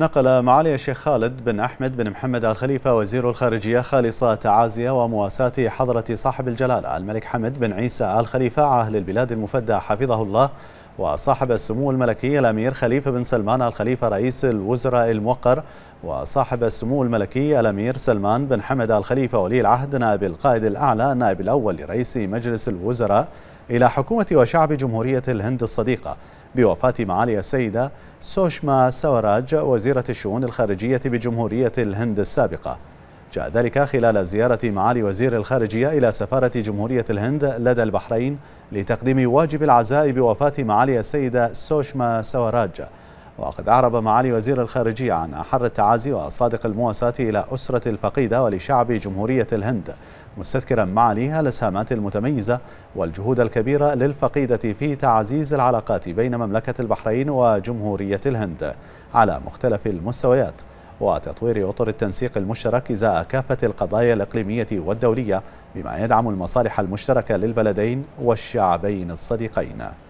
نقل معالي الشيخ خالد بن أحمد بن محمد الخليفة وزير الخارجية خالصة تعازية ومواساة حضرة صاحب الجلالة الملك حمد بن عيسى الخليفة عاهل البلاد المفدى حفظه الله وصاحب السمو الملكي الأمير خليفة بن سلمان الخليفة رئيس الوزراء الموقر وصاحب السمو الملكي الأمير سلمان بن حمد الخليفة ولي العهد نائب القائد الأعلى نائب الأول لرئيس مجلس الوزراء إلى حكومة وشعب جمهورية الهند الصديقة بوفاة معالي السيدة سوشما سوراج وزيرة الشؤون الخارجية بجمهورية الهند السابقة جاء ذلك خلال زيارة معالي وزير الخارجية إلى سفارة جمهورية الهند لدى البحرين لتقديم واجب العزاء بوفاة معالي السيدة سوشما سوراج وقد أعرب معالي وزير الخارجية عن أحر التعازي وصادق المواساة إلى أسرة الفقيدة ولشعب جمهورية الهند مستذكرا معاليها الاسهامات المتميزه والجهود الكبيره للفقيده في تعزيز العلاقات بين مملكه البحرين وجمهوريه الهند على مختلف المستويات وتطوير اطر التنسيق المشترك ازاء كافه القضايا الاقليميه والدوليه بما يدعم المصالح المشتركه للبلدين والشعبين الصديقين